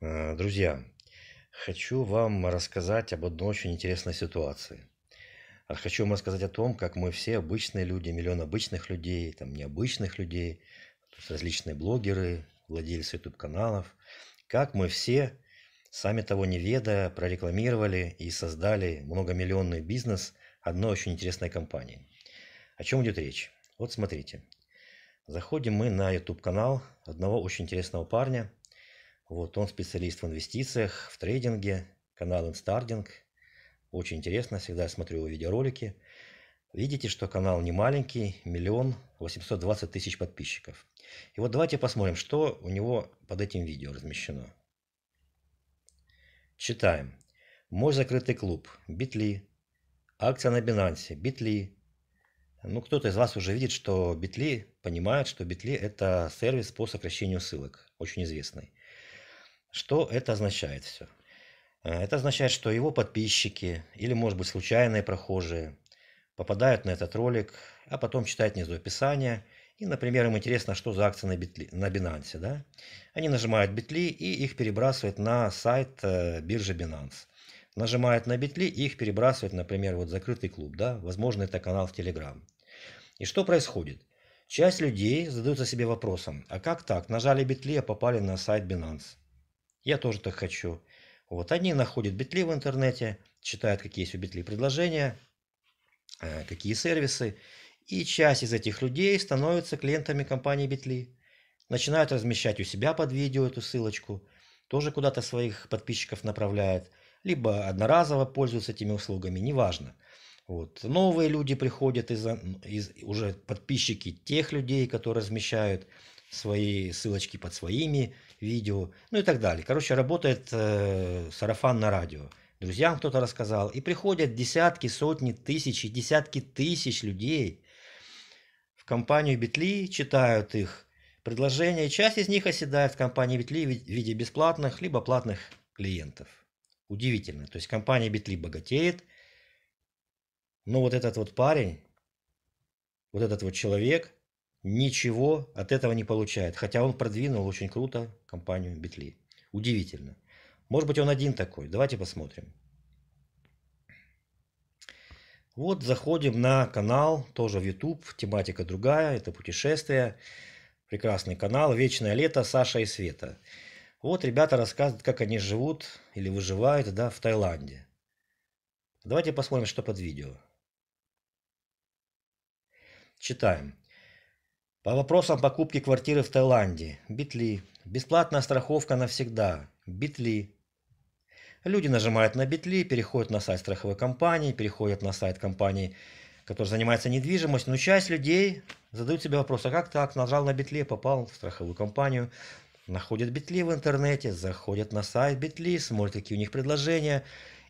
Э, друзья, хочу вам рассказать об одной очень интересной ситуации. А хочу вам рассказать о том, как мы все обычные люди, миллион обычных людей, там необычных людей, различные блогеры, владельцы YouTube-каналов, как мы все, сами того не ведая, прорекламировали и создали многомиллионный бизнес одной очень интересной компании. О чем идет речь? Вот смотрите. Заходим мы на YouTube-канал одного очень интересного парня – вот он специалист в инвестициях, в трейдинге, канал Инстардинг. Очень интересно, всегда смотрю его видеоролики. Видите, что канал не маленький, миллион восемьсот двадцать тысяч подписчиков. И вот давайте посмотрим, что у него под этим видео размещено. Читаем. Мой закрытый клуб, Битли, акция на Binance, Битли. Ну, кто-то из вас уже видит, что Битли понимает, что Битли – это сервис по сокращению ссылок, очень известный. Что это означает все? Э, это означает, что его подписчики или, может быть, случайные прохожие попадают на этот ролик, а потом читают внизу описание. И, например, им интересно, что за акции на, битли, на Binance. Да? Они нажимают битли и их перебрасывают на сайт э, биржи Binance. Нажимают на битли и их перебрасывают, например, вот закрытый клуб. Да? Возможно, это канал в Telegram. И что происходит? Часть людей задаются себе вопросом, а как так? Нажали битли, а попали на сайт Binance. Я тоже так хочу. Вот одни находят битли в интернете, читают, какие есть у битли предложения, э, какие сервисы. И часть из этих людей становятся клиентами компании битли. Начинают размещать у себя под видео эту ссылочку. Тоже куда-то своих подписчиков направляют. Либо одноразово пользуются этими услугами, неважно. Вот. Новые люди приходят из, из уже подписчики тех людей, которые размещают свои ссылочки под своими видео, ну и так далее. Короче, работает э, сарафан на радио. Друзьям кто-то рассказал. И приходят десятки, сотни, тысячи, десятки тысяч людей в компанию Битли, читают их предложения. И часть из них оседает в компании Битли в виде бесплатных, либо платных клиентов. Удивительно. То есть компания Битли богатеет, но вот этот вот парень, вот этот вот человек – ничего от этого не получает. Хотя он продвинул очень круто компанию Битли. Удивительно. Может быть, он один такой. Давайте посмотрим. Вот заходим на канал, тоже в YouTube, тематика другая, это путешествия. Прекрасный канал «Вечное лето» Саша и Света. Вот ребята рассказывают, как они живут или выживают да, в Таиланде. Давайте посмотрим, что под видео. Читаем. По вопросам покупки квартиры в Таиланде. Битли. Бесплатная страховка навсегда. Битли. Люди нажимают на битли, переходят на сайт страховой компании, переходят на сайт компании, которая занимается недвижимостью. Но часть людей задают себе вопрос, а как так? Нажал на битли, попал в страховую компанию. Находят битли в интернете, заходят на сайт битли, смотрят, какие у них предложения.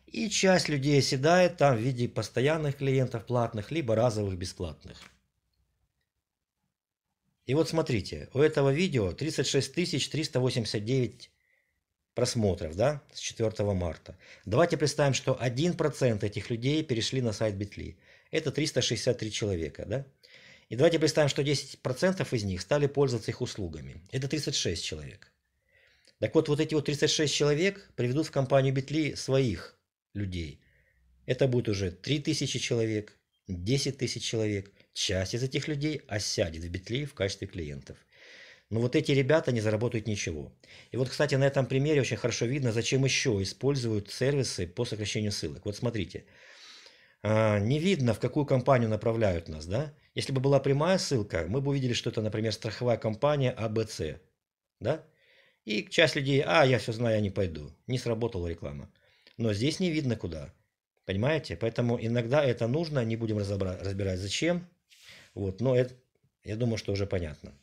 И часть людей оседает там в виде постоянных клиентов платных, либо разовых бесплатных. И вот смотрите, у этого видео 36 389 просмотров, да, с 4 марта. Давайте представим, что 1% этих людей перешли на сайт Битли. Это 363 человека, да? И давайте представим, что 10% из них стали пользоваться их услугами. Это 36 человек. Так вот, вот эти вот 36 человек приведут в компанию Битли своих людей. Это будет уже 3000 человек, 10 тысяч человек. Часть из этих людей осядет в Битли в качестве клиентов. Но вот эти ребята не заработают ничего. И вот, кстати, на этом примере очень хорошо видно, зачем еще используют сервисы по сокращению ссылок. Вот смотрите, а, не видно, в какую компанию направляют нас, да? Если бы была прямая ссылка, мы бы увидели, что это, например, страховая компания ABC, а да? И часть людей, а, я все знаю, я не пойду. Не сработала реклама. Но здесь не видно куда. Понимаете? Поэтому иногда это нужно, не будем разбирать зачем, вот, но это, я думаю, что уже понятно.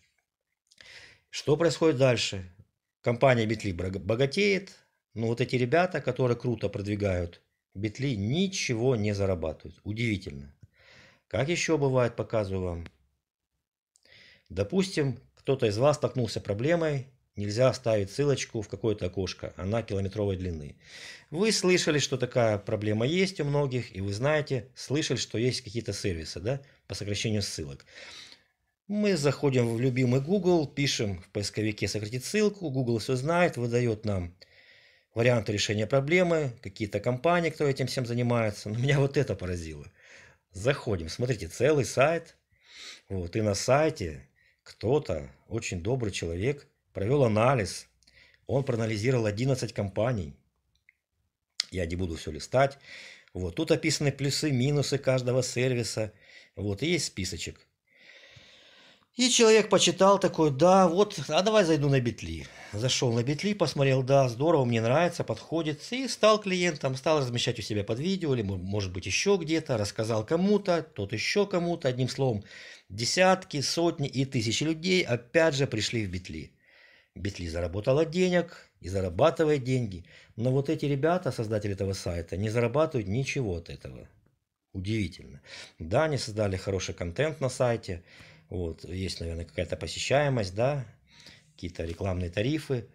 Что происходит дальше? Компания Битли богатеет, но вот эти ребята, которые круто продвигают Битли, ничего не зарабатывают. Удивительно. Как еще бывает, показываю вам. Допустим, кто-то из вас столкнулся с проблемой, Нельзя ставить ссылочку в какое-то окошко, она километровой длины. Вы слышали, что такая проблема есть у многих, и вы знаете, слышали, что есть какие-то сервисы да, по сокращению ссылок. Мы заходим в любимый Google, пишем в поисковике сократить ссылку, Google все знает, выдает нам варианты решения проблемы, какие-то компании, кто этим всем занимается. Но меня вот это поразило. Заходим, смотрите, целый сайт. Вот, и на сайте кто-то, очень добрый человек, провел анализ. Он проанализировал 11 компаний. Я не буду все листать. Вот тут описаны плюсы, минусы каждого сервиса. Вот и есть списочек. И человек почитал такой, да, вот, а давай зайду на Битли. Зашел на Битли, посмотрел, да, здорово, мне нравится, подходит. И стал клиентом, стал размещать у себя под видео, или, может быть, еще где-то, рассказал кому-то, тот еще кому-то. Одним словом, десятки, сотни и тысячи людей опять же пришли в Битли. Битли заработала денег и зарабатывает деньги. Но вот эти ребята, создатели этого сайта, не зарабатывают ничего от этого. Удивительно. Да, они создали хороший контент на сайте. Вот, есть, наверное, какая-то посещаемость, да, какие-то рекламные тарифы.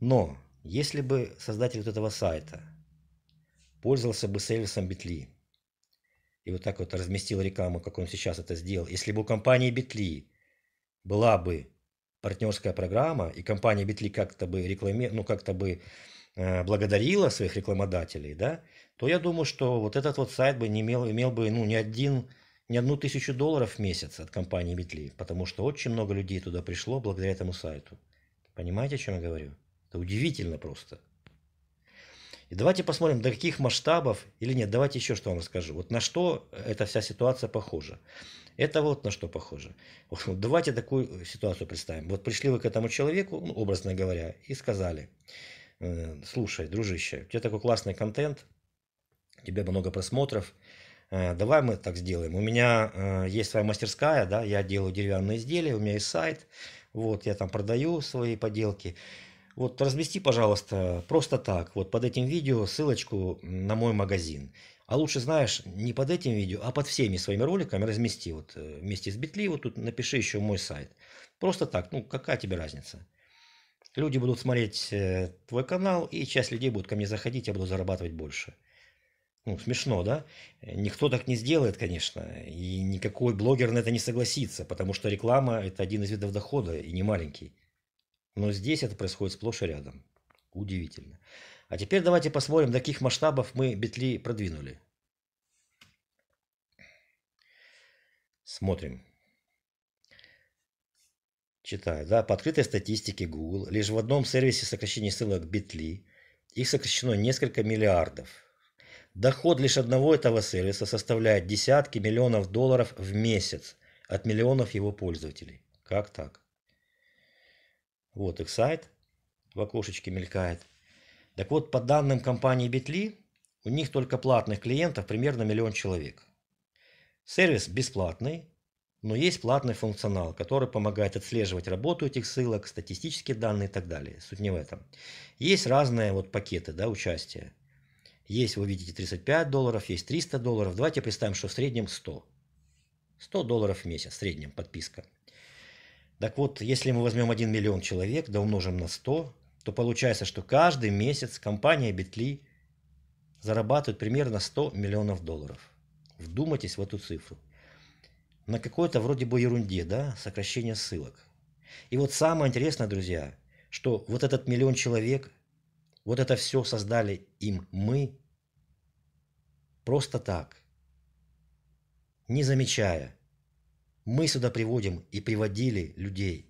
Но если бы создатель вот этого сайта пользовался бы сервисом Битли и вот так вот разместил рекламу, как он сейчас это сделал, если бы у компании Битли была бы партнерская программа, и компания Битли как-то бы рекламе, ну как-то бы э, благодарила своих рекламодателей, да, то я думаю, что вот этот вот сайт бы не имел, имел бы, ну, ни один, ни одну тысячу долларов в месяц от компании Битли, потому что очень много людей туда пришло благодаря этому сайту. Понимаете, о чем я говорю? Это удивительно просто. И давайте посмотрим, до каких масштабов, или нет, давайте еще что вам расскажу. Вот на что эта вся ситуация похожа. Это вот на что похоже. Вот давайте такую э, ситуацию представим. Вот пришли вы к этому человеку, ну, образно говоря, и сказали, э, слушай, дружище, у тебя такой классный контент, у тебя много просмотров, э, давай мы так сделаем. У меня есть своя мастерская, да, я делаю деревянные изделия, у меня есть сайт, вот, я там продаю свои поделки, вот размести, пожалуйста, просто так, вот под этим видео ссылочку на мой магазин. А лучше, знаешь, не под этим видео, а под всеми своими роликами размести. Вот э, вместе с Битли вот тут напиши еще мой сайт. Просто так, ну какая тебе разница? Люди будут смотреть э, твой канал, и часть людей будут ко мне заходить, я буду зарабатывать больше. Ну, смешно, да? Никто так не сделает, конечно, и никакой блогер на это не согласится, потому что реклама – это один из видов дохода, и не маленький. Но здесь это происходит сплошь и рядом. Удивительно. А теперь давайте посмотрим, до каких масштабов мы битли продвинули. Смотрим. Читаю, да, по открытой статистике Google лишь в одном сервисе сокращение ссылок битли их сокращено несколько миллиардов. Доход лишь одного этого сервиса составляет десятки миллионов долларов в месяц от миллионов его пользователей. Как так? Вот их сайт в окошечке мелькает. Так вот, по данным компании Bitly, у них только платных клиентов примерно миллион человек. Сервис бесплатный, но есть платный функционал, который помогает отслеживать работу этих ссылок, статистические данные и так далее. Суть не в этом. Есть разные вот пакеты да, участия. Есть, вы видите, 35 долларов, есть 300 долларов. Давайте представим, что в среднем 100. 100 долларов в месяц в среднем подписка. Так вот, если мы возьмем 1 миллион человек, да умножим на 100, то получается, что каждый месяц компания Битли зарабатывает примерно 100 миллионов долларов. Вдумайтесь в эту цифру. На какой-то вроде бы ерунде, да, сокращение ссылок. И вот самое интересное, друзья, что вот этот миллион человек, вот это все создали им мы просто так, не замечая – мы сюда приводим и приводили людей.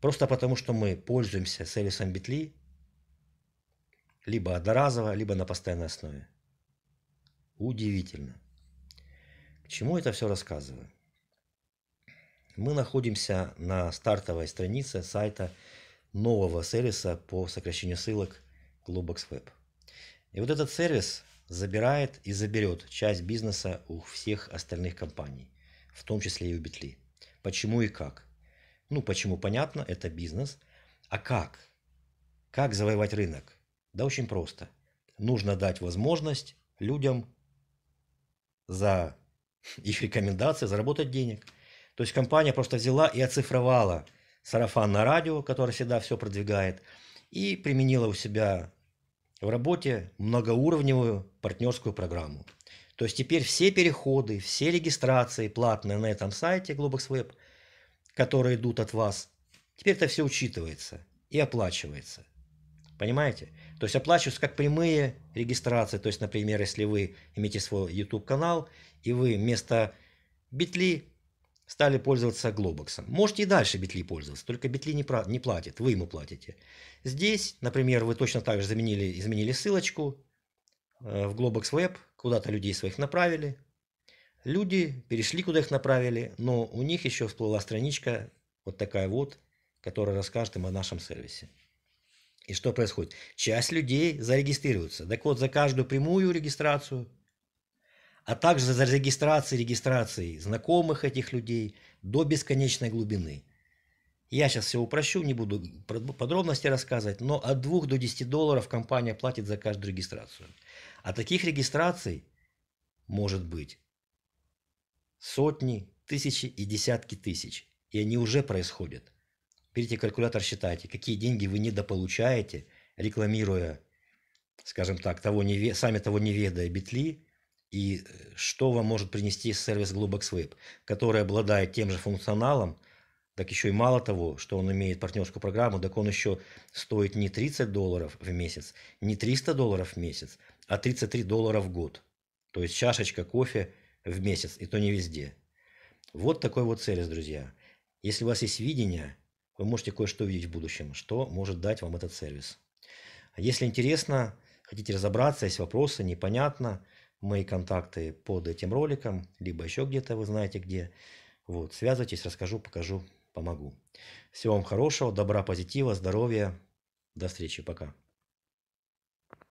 Просто потому, что мы пользуемся сервисом Битли либо одноразово, либо на постоянной основе. Удивительно. К чему это все рассказываю? Мы находимся на стартовой странице сайта нового сервиса по сокращению ссылок Globox Web. И вот этот сервис забирает и заберет часть бизнеса у всех остальных компаний в том числе и у Битли. Почему и как? Ну, почему понятно, это бизнес. А как? Как завоевать рынок? Да очень просто. Нужно дать возможность людям за их рекомендации заработать денег. То есть компания просто взяла и оцифровала сарафан на радио, которое всегда все продвигает, и применила у себя в работе многоуровневую партнерскую программу. То есть теперь все переходы, все регистрации платные на этом сайте Globox Web, которые идут от вас, теперь это все учитывается и оплачивается. Понимаете? То есть оплачиваются как прямые регистрации. То есть, например, если вы имеете свой YouTube-канал, и вы вместо Битли стали пользоваться Globox. Можете и дальше Битли пользоваться, только Битли не, про, не платит, вы ему платите. Здесь, например, вы точно так же заменили, изменили ссылочку э, в Globox Web, куда-то людей своих направили. Люди перешли, куда их направили, но у них еще всплыла страничка вот такая вот, которая расскажет им о нашем сервисе. И что происходит? Часть людей зарегистрируется. Так вот, за каждую прямую регистрацию, а также за регистрацией регистрацией знакомых этих людей до бесконечной глубины – я сейчас все упрощу, не буду подробности рассказывать, но от 2 до 10 долларов компания платит за каждую регистрацию. А таких регистраций может быть сотни, тысячи и десятки тысяч. И они уже происходят. Берите калькулятор, считайте, какие деньги вы недополучаете, рекламируя, скажем так, того не, сами того не ведая битли, и э, что вам может принести сервис Globox Web, который обладает тем же функционалом, так еще и мало того, что он имеет партнерскую программу, так он еще стоит не 30 долларов в месяц, не 300 долларов в месяц, а 33 доллара в год. То есть чашечка кофе в месяц, и то не везде. Вот такой вот сервис, друзья. Если у вас есть видение, вы можете кое-что видеть в будущем, что может дать вам этот сервис. А если интересно, хотите разобраться, есть вопросы, непонятно, мои контакты под этим роликом, либо еще где-то вы знаете где. Вот, связывайтесь, расскажу, покажу помогу. Всего вам хорошего, добра, позитива, здоровья. До встречи, пока.